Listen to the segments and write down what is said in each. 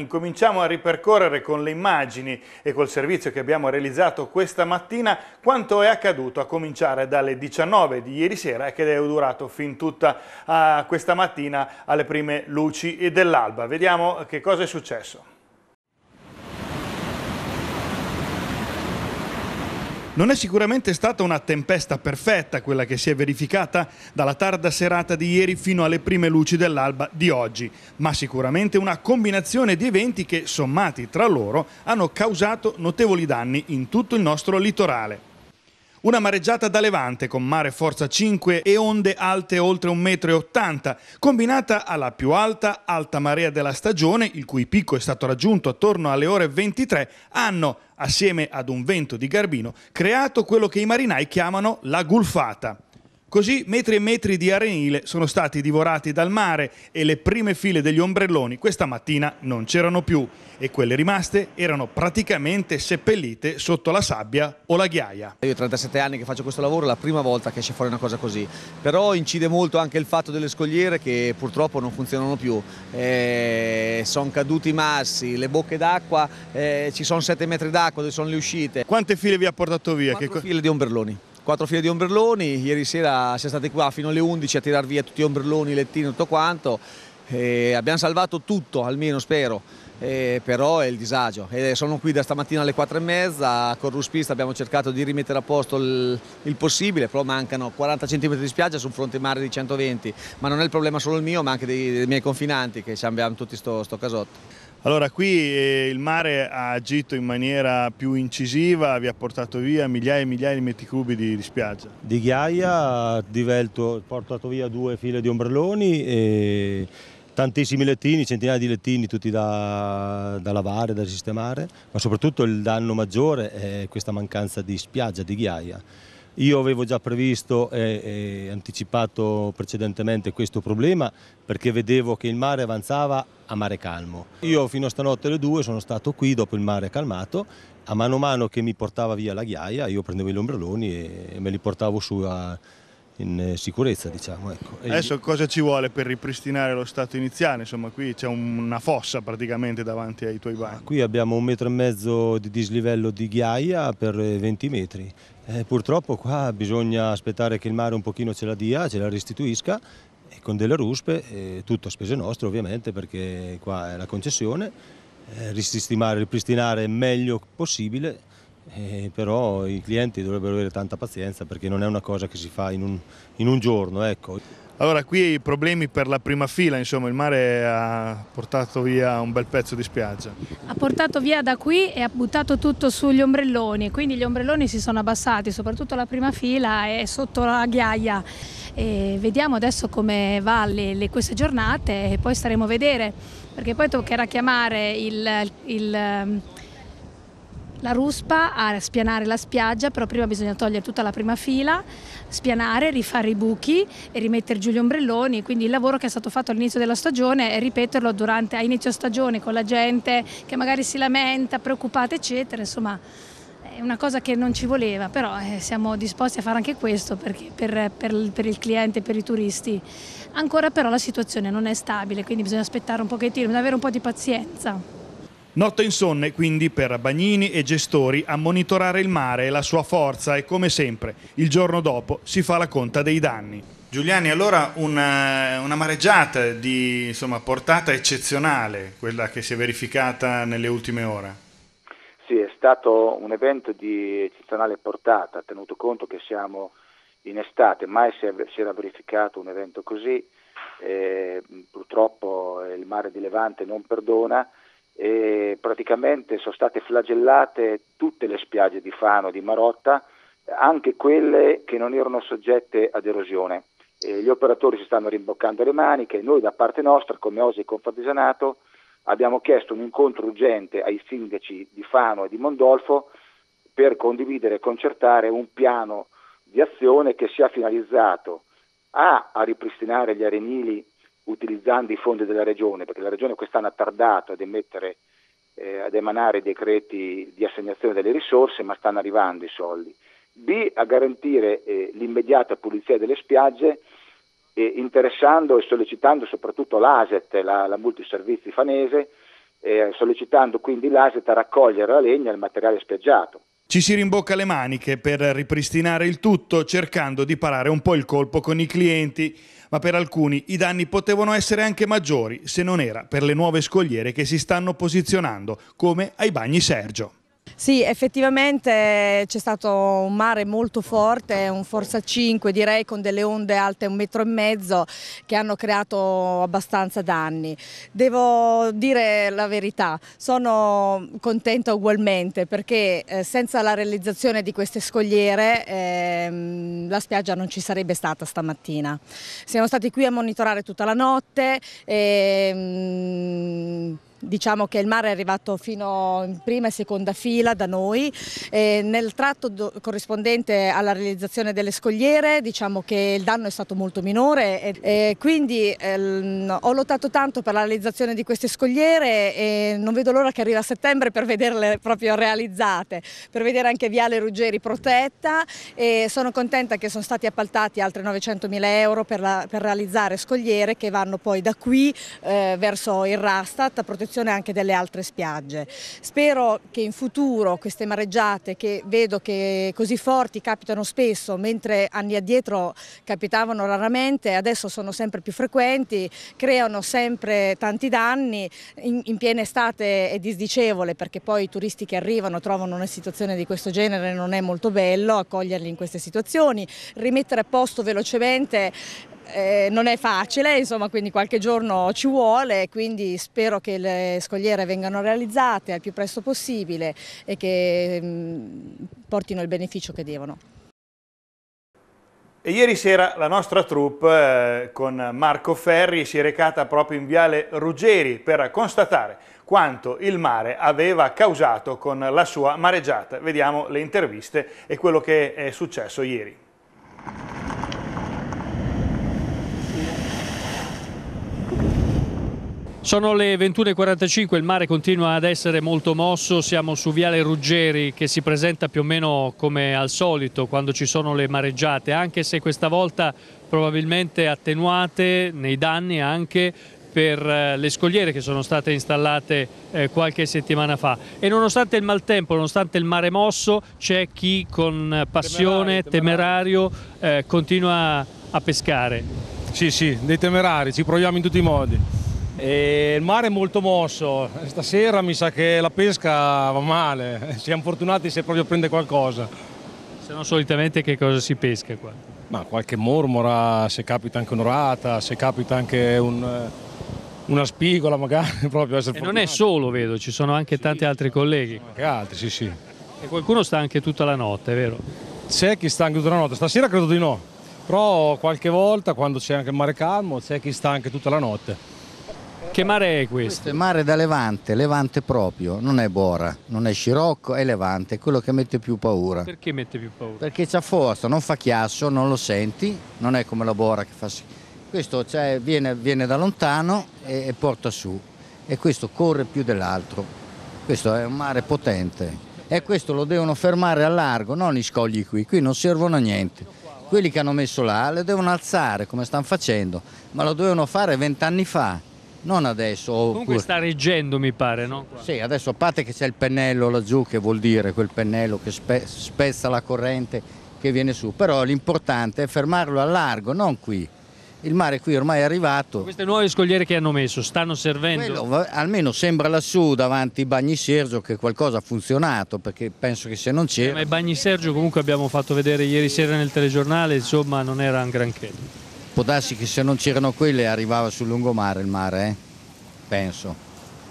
incominciamo a ripercorrere con le immagini e col servizio che abbiamo realizzato questa mattina quanto è accaduto a cominciare dalle 19 di ieri sera e che è durato fin tutta uh, questa mattina alle prime luci dell'alba. Vediamo che cosa è successo. Non è sicuramente stata una tempesta perfetta quella che si è verificata dalla tarda serata di ieri fino alle prime luci dell'alba di oggi, ma sicuramente una combinazione di eventi che, sommati tra loro, hanno causato notevoli danni in tutto il nostro litorale. Una mareggiata da levante con mare forza 5 e onde alte oltre 1,80 m, combinata alla più alta alta marea della stagione, il cui picco è stato raggiunto attorno alle ore 23, hanno assieme ad un vento di Garbino, creato quello che i marinai chiamano la gulfata, Così metri e metri di arenile sono stati divorati dal mare e le prime file degli ombrelloni questa mattina non c'erano più e quelle rimaste erano praticamente seppellite sotto la sabbia o la ghiaia. Io ho 37 anni che faccio questo lavoro, è la prima volta che esce fuori una cosa così, però incide molto anche il fatto delle scogliere che purtroppo non funzionano più, eh, sono caduti i massi, le bocche d'acqua, eh, ci sono 7 metri d'acqua dove sono le uscite. Quante file vi ha portato via? 4 che... file di ombrelloni quattro file di ombrelloni, ieri sera siamo stati qua fino alle 11 a tirar via tutti gli ombrelloni, i lettini, tutto quanto, e abbiamo salvato tutto, almeno spero, e però è il disagio. E sono qui da stamattina alle 4 e mezza, con Ruspista abbiamo cercato di rimettere a posto il, il possibile, però mancano 40 cm di spiaggia su un fronte mare di 120, ma non è il problema solo il mio, ma anche dei, dei miei confinanti che abbiamo tutti sto, sto casotto. Allora qui eh, il mare ha agito in maniera più incisiva, vi ha portato via migliaia e migliaia di metri cubi di, di spiaggia. Di ghiaia, ha velto, portato via due file di ombrelloni e tantissimi lettini, centinaia di lettini tutti da, da, lavare, da sistemare, ma soprattutto il danno maggiore è questa mancanza di spiaggia, di ghiaia. Io avevo già previsto e, anticipato precedentemente questo problema perché vedevo che il mare avanzava a mare calmo. Io fino a stanotte alle 2 sono stato qui dopo il mare calmato, a mano a mano che mi portava via la ghiaia io prendevo gli ombrelloni e me li portavo su a in eh, sicurezza diciamo. Ecco. Adesso cosa ci vuole per ripristinare lo stato iniziale? Insomma qui c'è una fossa praticamente davanti ai tuoi bagni. qui abbiamo un metro e mezzo di dislivello di ghiaia per 20 eh, metri. Eh, purtroppo qua bisogna aspettare che il mare un pochino ce la dia, ce la restituisca e con delle ruspe, tutto a spese nostre ovviamente perché qua è la concessione, eh, risistimare, ripristinare meglio possibile eh, però i clienti dovrebbero avere tanta pazienza perché non è una cosa che si fa in un, in un giorno. Ecco. Allora qui i problemi per la prima fila, insomma il mare ha portato via un bel pezzo di spiaggia. Ha portato via da qui e ha buttato tutto sugli ombrelloni, quindi gli ombrelloni si sono abbassati, soprattutto la prima fila è sotto la ghiaia. E vediamo adesso come va le, le, queste giornate e poi staremo a vedere, perché poi toccherà chiamare il, il la ruspa a spianare la spiaggia, però prima bisogna togliere tutta la prima fila, spianare, rifare i buchi e rimettere giù gli ombrelloni, quindi il lavoro che è stato fatto all'inizio della stagione e ripeterlo durante, a inizio stagione con la gente che magari si lamenta, preoccupata eccetera, insomma è una cosa che non ci voleva, però eh, siamo disposti a fare anche questo perché, per, per, per, il cliente, per i turisti. Ancora però la situazione non è stabile, quindi bisogna aspettare un pochettino, bisogna avere un po' di pazienza. Notte insonne quindi per bagnini e gestori a monitorare il mare e la sua forza e come sempre il giorno dopo si fa la conta dei danni. Giuliani, allora una, eh, una mareggiata di insomma, portata eccezionale, quella che si è verificata nelle ultime ore. Sì, è stato un evento di eccezionale portata, tenuto conto che siamo in estate, mai si, era verificato un evento così, eh, purtroppo eh, il mare di Levante non perdona e praticamente sono state flagellate tutte le spiagge di Fano, e di Marotta, anche quelle che non erano soggette ad erosione. E gli operatori si stanno rimboccando le maniche, e noi da parte nostra, come Osi e Confartigianato, abbiamo chiesto un incontro urgente ai sindaci di Fano e di Mondolfo per condividere e concertare un piano di azione che sia finalizzato a, a ripristinare gli arenili utilizzando i fondi della Regione, perché la Regione quest'anno ha tardato ad, emettere, eh, ad emanare i decreti di assegnazione delle risorse, ma stanno arrivando i soldi. B, a garantire eh, l'immediata pulizia delle spiagge eh, interessando e sollecitando soprattutto l'ASET, la, la multiservizi fanese, eh, sollecitando quindi l'ASET a raccogliere la legna e il materiale spiaggiato. Ci si rimbocca le maniche per ripristinare il tutto cercando di parare un po' il colpo con i clienti, ma per alcuni i danni potevano essere anche maggiori se non era per le nuove scogliere che si stanno posizionando, come ai bagni Sergio. Sì, effettivamente c'è stato un mare molto forte, un forza 5 direi con delle onde alte un metro e mezzo che hanno creato abbastanza danni. Devo dire la verità, sono contenta ugualmente perché eh, senza la realizzazione di queste scogliere ehm, la spiaggia non ci sarebbe stata stamattina. Siamo stati qui a monitorare tutta la notte. Ehm, diciamo che il mare è arrivato fino in prima e seconda fila da noi. E nel tratto corrispondente alla realizzazione delle scogliere diciamo che il danno è stato molto minore e, e quindi ehm, ho lottato tanto per la realizzazione di queste scogliere e non vedo l'ora che arriva settembre per vederle proprio realizzate, per vedere anche Viale Ruggeri protetta e sono contenta che sono stati appaltati altri 900 mila euro per, la, per, realizzare scogliere che vanno poi da qui eh, verso il Rastat, protezione situazione anche delle altre spiagge. Spero che in futuro queste mareggiate che vedo che così forti capitano spesso, mentre anni addietro capitavano raramente, adesso sono sempre più frequenti, creano sempre tanti danni, in, in piena estate è disdicevole perché poi i turisti che arrivano trovano una situazione di questo genere, non è molto bello accoglierli in queste situazioni, rimettere a posto velocemente eh, non è facile, insomma, quindi qualche giorno ci vuole, quindi spero che le scogliere vengano realizzate al più presto possibile e che mh, mm, portino il beneficio che devono. E ieri sera la nostra troupe eh, con Marco Ferri si è recata proprio in Viale Ruggeri per constatare quanto il mare aveva causato con la sua mareggiata. Vediamo le interviste e quello che è successo ieri. Sono le 21.45, il mare continua ad essere molto mosso, siamo su Viale Ruggeri che si presenta più o meno come al solito quando ci sono le mareggiate, anche se questa volta probabilmente attenuate nei danni anche per eh, le scogliere che sono state installate eh, qualche settimana fa e nonostante il maltempo, nonostante il mare mosso c'è chi con passione, temerario, temerario eh, continua a pescare. Sì sì, dei temerari, ci proviamo in tutti i modi. E il mare è molto mosso, stasera mi sa che la pesca va male, siamo fortunati se proprio prende qualcosa. Se no solitamente che cosa si pesca qua? Ma qualche mormora, se capita anche un'orata, se capita anche un, eh, una spigola magari. Proprio essere e fortunati. non è solo, vedo, ci sono anche sì, tanti altri colleghi. Anche altri, sì, sì. E qualcuno sta anche tutta la notte, vero? C'è chi sta anche tutta la notte, stasera credo di no, però qualche volta quando c'è anche il mare calmo c'è chi sta anche tutta la notte. Che mare è questo? Questo è mare da Levante, Levante proprio, non è Bora, non è Scirocco, è Levante, è quello che mette più paura. Perché mette più paura? Perché c'ha forza, non fa chiasso, non lo senti, non è come la Bora che fa... Questo cioè, viene, viene, da lontano e, e porta su e questo corre più dell'altro, questo è un mare potente e questo lo devono fermare a largo, non i scogli qui, qui non servono a niente quelli che hanno messo là le devono alzare come stanno facendo, ma lo dovevano fare vent'anni fa non adesso. Comunque oppure... sta reggendo mi pare, no? Sì, adesso a parte che c'è il pennello laggiù che vuol dire quel pennello che spe spezza la corrente che viene su, però l'importante è fermarlo a largo, non qui. Il mare qui ormai è arrivato. Queste nuove scogliere che hanno messo stanno servendo? Quello, almeno sembra lassù davanti ai Bagni Sergio che qualcosa ha funzionato perché penso che se non c'era... Eh, ma i Bagni Sergio comunque abbiamo fatto vedere ieri sera nel telegiornale, insomma non era un granché. Può darsi che se non c'erano quelle arrivava sul lungomare il mare, eh? penso.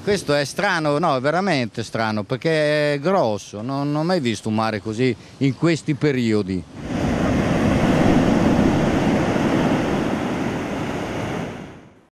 Questo è strano, no, è veramente strano perché è grosso, non, non ho mai visto un mare così in questi periodi.